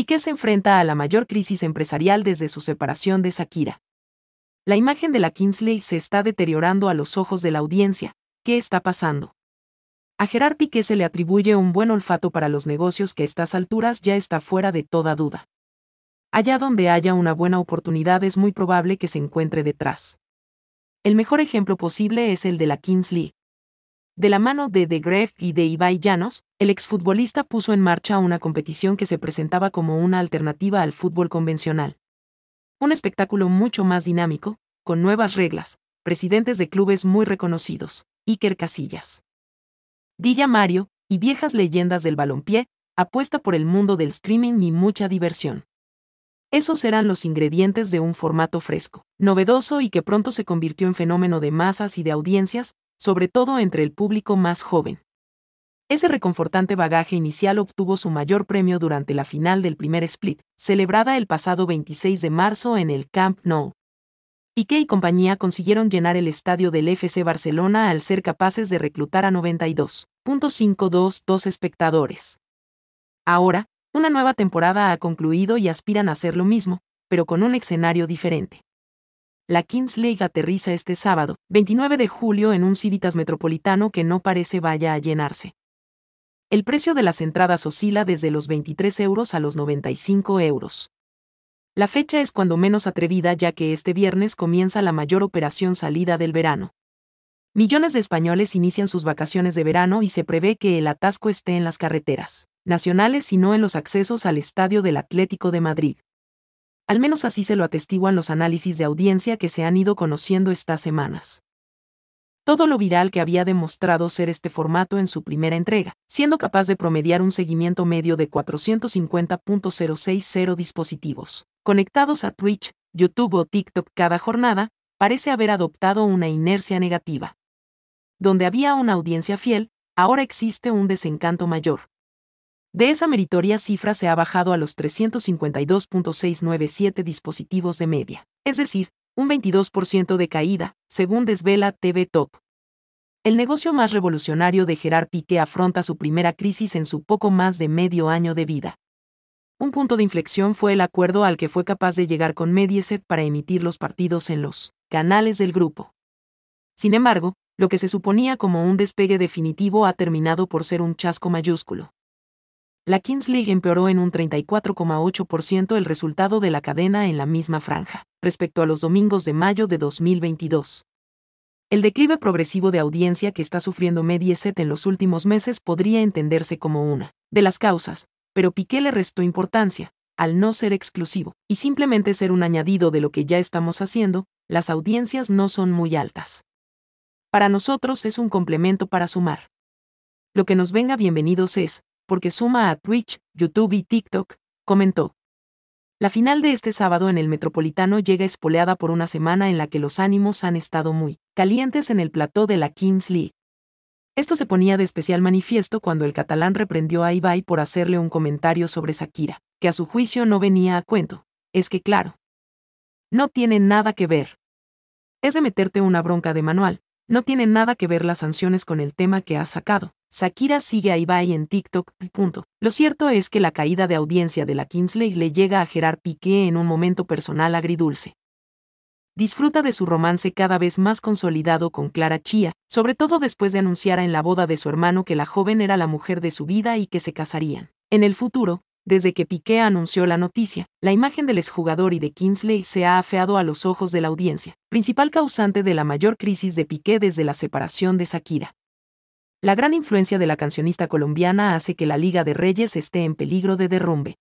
Piqué se enfrenta a la mayor crisis empresarial desde su separación de Shakira. La imagen de la Kingsley se está deteriorando a los ojos de la audiencia. ¿Qué está pasando? A Gerard Piqué se le atribuye un buen olfato para los negocios que a estas alturas ya está fuera de toda duda. Allá donde haya una buena oportunidad es muy probable que se encuentre detrás. El mejor ejemplo posible es el de la Kingsley, de la mano de De Greff y de Ibai Llanos, el exfutbolista puso en marcha una competición que se presentaba como una alternativa al fútbol convencional. Un espectáculo mucho más dinámico, con nuevas reglas, presidentes de clubes muy reconocidos, Iker Casillas. Dilla Mario, y viejas leyendas del balompié, apuesta por el mundo del streaming y mucha diversión. Esos eran los ingredientes de un formato fresco, novedoso y que pronto se convirtió en fenómeno de masas y de audiencias, sobre todo entre el público más joven. Ese reconfortante bagaje inicial obtuvo su mayor premio durante la final del primer split, celebrada el pasado 26 de marzo en el Camp Nou. Piqué y compañía consiguieron llenar el estadio del FC Barcelona al ser capaces de reclutar a 92.522 espectadores. Ahora, una nueva temporada ha concluido y aspiran a hacer lo mismo, pero con un escenario diferente la Kings League aterriza este sábado, 29 de julio, en un Civitas Metropolitano que no parece vaya a llenarse. El precio de las entradas oscila desde los 23 euros a los 95 euros. La fecha es cuando menos atrevida ya que este viernes comienza la mayor operación salida del verano. Millones de españoles inician sus vacaciones de verano y se prevé que el atasco esté en las carreteras nacionales y no en los accesos al estadio del Atlético de Madrid al menos así se lo atestiguan los análisis de audiencia que se han ido conociendo estas semanas. Todo lo viral que había demostrado ser este formato en su primera entrega, siendo capaz de promediar un seguimiento medio de 450.060 dispositivos, conectados a Twitch, YouTube o TikTok cada jornada, parece haber adoptado una inercia negativa. Donde había una audiencia fiel, ahora existe un desencanto mayor, de esa meritoria cifra se ha bajado a los 352.697 dispositivos de media, es decir, un 22% de caída, según desvela TV Top. El negocio más revolucionario de Gerard Piqué afronta su primera crisis en su poco más de medio año de vida. Un punto de inflexión fue el acuerdo al que fue capaz de llegar con Mediaset para emitir los partidos en los canales del grupo. Sin embargo, lo que se suponía como un despegue definitivo ha terminado por ser un chasco mayúsculo la Kings League empeoró en un 34,8% el resultado de la cadena en la misma franja, respecto a los domingos de mayo de 2022. El declive progresivo de audiencia que está sufriendo Mediaset en los últimos meses podría entenderse como una de las causas, pero Piqué le restó importancia, al no ser exclusivo, y simplemente ser un añadido de lo que ya estamos haciendo, las audiencias no son muy altas. Para nosotros es un complemento para sumar. Lo que nos venga bienvenidos es, porque suma a Twitch, YouTube y TikTok, comentó. La final de este sábado en el Metropolitano llega espoleada por una semana en la que los ánimos han estado muy calientes en el plató de la Kings League. Esto se ponía de especial manifiesto cuando el catalán reprendió a Ibai por hacerle un comentario sobre Shakira, que a su juicio no venía a cuento. Es que claro. No tiene nada que ver. Es de meterte una bronca de manual, no tiene nada que ver las sanciones con el tema que ha sacado. Shakira sigue a Ibai en TikTok. Punto. Lo cierto es que la caída de audiencia de la Kingsley le llega a Gerard Piqué en un momento personal agridulce. Disfruta de su romance cada vez más consolidado con Clara Chía, sobre todo después de anunciar en la boda de su hermano que la joven era la mujer de su vida y que se casarían. En el futuro, desde que Piqué anunció la noticia, la imagen del exjugador y de Kingsley se ha afeado a los ojos de la audiencia, principal causante de la mayor crisis de Piqué desde la separación de Shakira. La gran influencia de la cancionista colombiana hace que la Liga de Reyes esté en peligro de derrumbe.